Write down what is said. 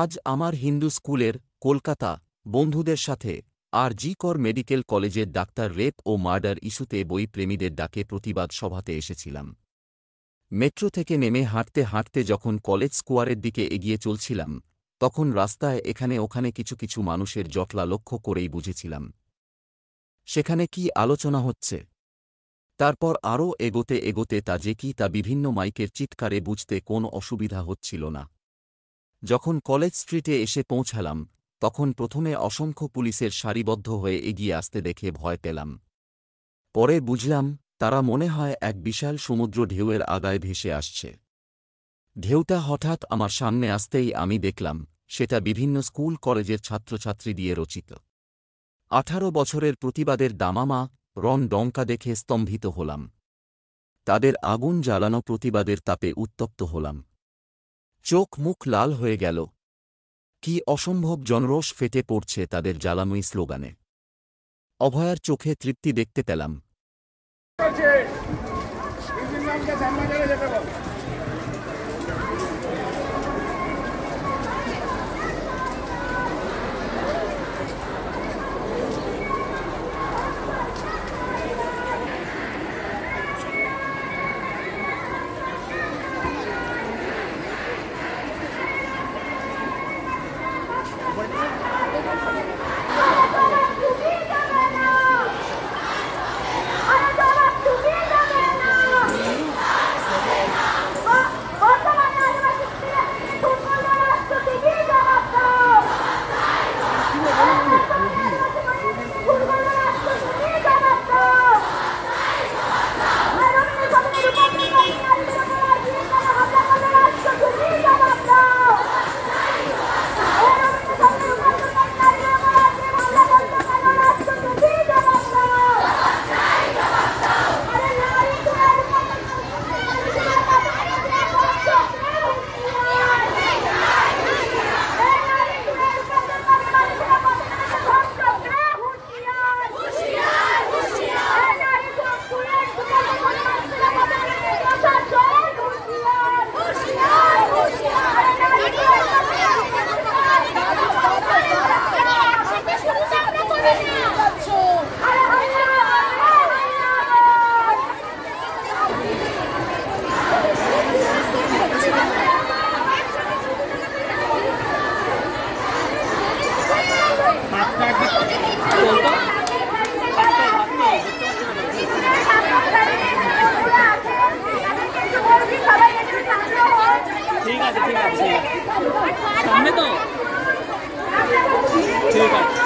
আজ আমার হিন্দু স্কুলের কলকাতা বন্ধুদের সাথে আর জি কর মেডিকেল কলেজের ডাক্তার রেপ ও মার্ডার ইস্যুতে বই প্রেমীদের ডাকে প্রতিবাদ সভাতে এসেছিলাম মেট্রো থেকে নেমে হাঁটতে হাঁটতে যখন কলেজ স্কোয়ারের দিকে এগিয়ে চলছিলাম তখন রাস্তায় এখানে ওখানে কিছু কিছু মানুষের জটলা লক্ষ্য করেই বুঝেছিলাম সেখানে কি আলোচনা হচ্ছে তারপর আরও এগোতে এগোতে তা যে কি তা বিভিন্ন মাইকের চিৎকারে বুঝতে কোন অসুবিধা হচ্ছিল না যখন কলেজ স্ট্রিটে এসে পৌঁছালাম তখন প্রথমে অসংখ্য পুলিশের সারিবদ্ধ হয়ে এগিয়ে আসতে দেখে ভয় পেলাম পরে বুঝলাম তারা মনে হয় এক বিশাল সমুদ্র ঢেউয়ের আগায় ভেসে আসছে ঢেউটা হঠাৎ আমার সামনে আসতেই আমি দেখলাম সেটা বিভিন্ন স্কুল কলেজের ছাত্রছাত্রী দিয়ে রচিত আঠারো বছরের প্রতিবাদের দামামা রন ডঙ্কা দেখে স্তম্ভিত হলাম তাদের আগুন জ্বালানো প্রতিবাদের তাপে উত্তপ্ত হলাম চোখ মুখ লাল হয়ে গেল কি অসম্ভব জনরোষ ফেটে পড়ছে তাদের জ্বালাময়ী স্লোগানে অভয়ার চোখে তৃপ্তি দেখতে পেলাম ঠিক আছে ঠিক আছে সামনে তো ঠিক আছে